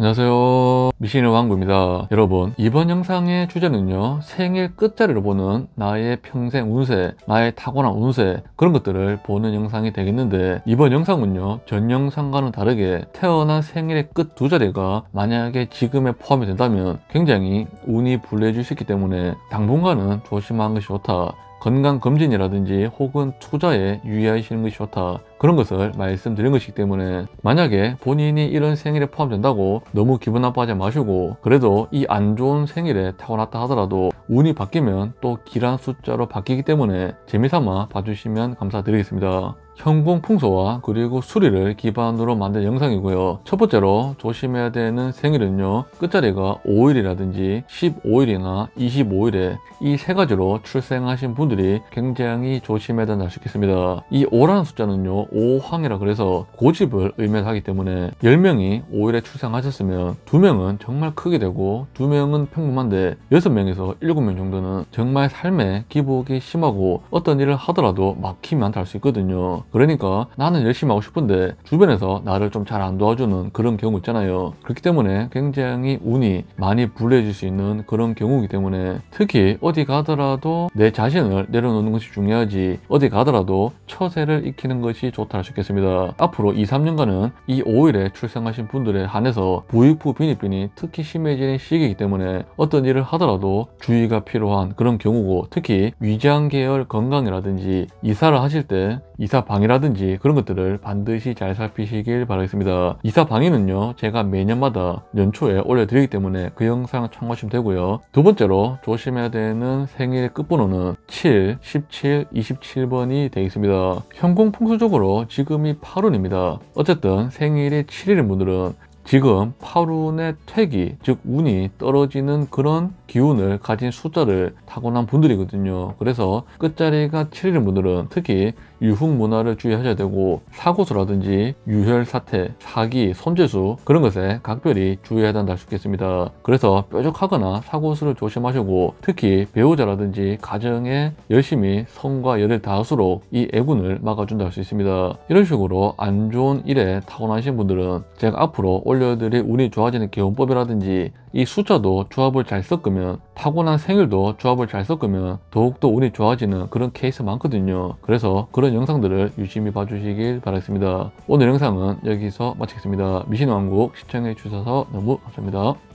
안녕하세요 미신의 왕구입니다 여러분 이번 영상의 주제는요 생일 끝자리로 보는 나의 평생 운세 나의 타고난 운세 그런 것들을 보는 영상이 되겠는데 이번 영상은요 전 영상과는 다르게 태어난 생일의 끝 두 자리가 만약에 지금에 포함이 된다면 굉장히 운이 불리해질 수 있기 때문에 당분간은 조심하는 것이 좋다 건강검진이라든지 혹은 투자에 유의하시는 것이 좋다 그런 것을 말씀드린 것이기 때문에 만약에 본인이 이런 생일에 포함된다고 너무 기분 나빠하지 마시고 그래도 이 안 좋은 생일에 태어났다 하더라도 운이 바뀌면 또 기란 숫자로 바뀌기 때문에 재미삼아 봐주시면 감사드리겠습니다. 현공 풍소와 그리고 수리를 기반으로 만든 영상이고요. 첫 번째로 조심해야 되는 생일은요. 끝자리가 5일이라든지 15일이나 25일에 이 세 가지로 출생하신 분들이 굉장히 조심해야 된다 싶겠습니다. 이 오라는 숫자는요. 5황이라 그래서 고집을 의미하기 때문에 10명이 5일에 출생하셨으면 2명은 정말 크게 되고 2명은 평범한데 6명에서 7명 정도는 정말 삶에 기복이 심하고 어떤 일을 하더라도 막힘이 많다 할 수 있거든요. 그러니까 나는 열심히 하고 싶은데 주변에서 나를 좀 잘 안 도와주는 그런 경우 있잖아요. 그렇기 때문에 굉장히 운이 많이 불리해질 수 있는 그런 경우이기 때문에 특히 어디 가더라도 내 자신을 내려놓는 것이 중요하지 어디 가더라도 처세를 익히는 것이 좋다 할수 있겠습니다. 앞으로 2, 3년간은 이 5일에 출생하신 분들에 한해서 부익부 빈입빈이 특히 심해지는 시기이기 때문에 어떤 일을 하더라도 주의가 필요한 그런 경우고 특히 위장 계열 건강이라든지 이사를 하실 때 이사 방이라든지 그런 것들을 반드시 잘 살피시길 바라겠습니다. 이사 방에는요 제가 매년마다 연초에 올려드리기 때문에 그 영상 참고하시면 되고요. 두 번째로 조심해야 되는 생일 끝번호는 7, 17, 27번이 되겠습니다. 현공 풍수적으로 지금이 8월입니다. 어쨌든 생일이 7일인 분들은 지금 파운의 퇴기, 즉 운이 떨어지는 그런 기운을 가진 숫자를 타고난 분들이거든요. 그래서 끝자리가 7인 분들은 특히 유흥 문화를 주의하셔야 되고 사고수라든지 유혈 사태, 사기, 손재수 그런 것에 각별히 주의해야 한다 할수 있겠습니다. 그래서 뾰족하거나 사고수를 조심하시고 특히 배우자라든지 가정에 열심히 성과 열을 다할수록 이 애군을 막아준다 할 수 있습니다. 이런 식으로 안 좋은 일에 타고나신 분들은 제가 앞으로 올 포트폴리오들이 운이 좋아지는 기운법이라든지이 숫자도 조합을 잘 섞으면 타고난 생일도 조합을 잘 섞으면 더욱더 운이 좋아지는 그런 케이스 많거든요 그래서 그런 영상들을 유심히 봐주시길 바라겠습니다 오늘 영상은 여기서 마치겠습니다 미신왕국 시청해 주셔서 너무 감사합니다